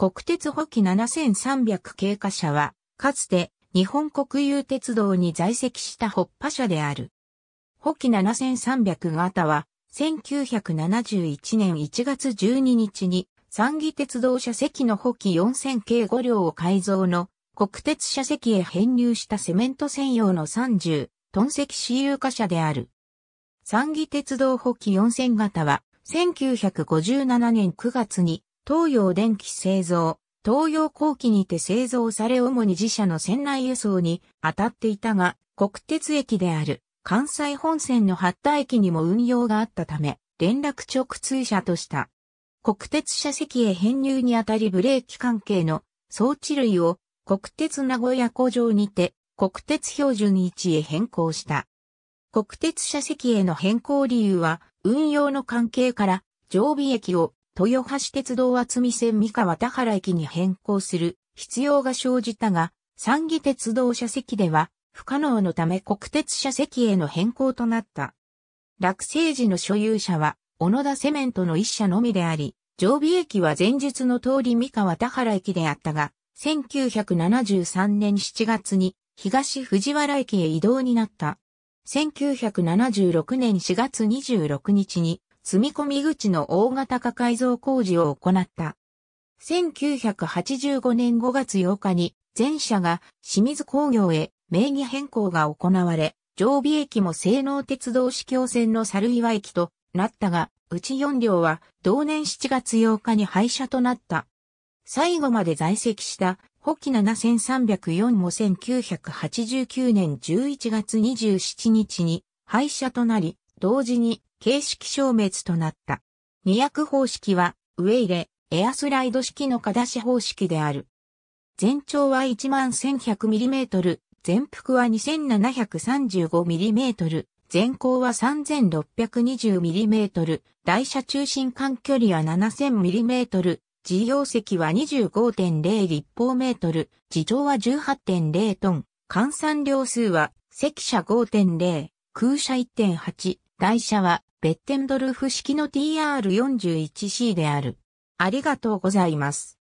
国鉄補機7300経過車は、かつて日本国有鉄道に在籍した北波車である。補機7300型は、1971年1月12日に、三義鉄道車席の補機4000系5両を改造の国鉄車席へ編入したセメント専用の30トン席私有化車である。三義鉄道補機4000型は1957年9月に東洋電気製造、東洋後期にて製造され主に自社の船内輸送に当たっていたが、国鉄駅である関西本線の八田駅にも運用があったため、連絡直通車とした。国鉄車席へ編入にあたりブレーキ関係の装置類を国鉄名古屋工場にて国鉄標準1へ変更した。国鉄車席への変更理由は運用の関係から常備駅を豊橋鉄道厚見線三河田原駅に変更する必要が生じたが、三義鉄道車席では不可能のため国鉄車席への変更となった。落成時の所有者は、小野田セメントの一社のみであり、常備駅は前述の通り三河田原駅であったが、1973年7月に東藤原駅へ移動になった。1976年4月26日に積み込み口の大型化改造工事を行った。1985年5月8日に全社が清水工業へ名義変更が行われ、常備駅も西能鉄道市境線の猿岩駅となったが、うち4両は同年7月8日に廃車となった。最後まで在籍した補機7304も1989年11月27日に廃車となり、同時に形式消滅となった。二役方式は、上入れ、エアスライド式のか出し方式である。全長は 11,100mm、全幅は 2,735mm、全高は 3,620mm、台車中心間距離は 7,000mm、事業席は25.0立方メートル、地上は18.0トン、換算量数は、席車5.0、空車1.8、台車はベッテンドルフ式の TR41C である。ありがとうございます。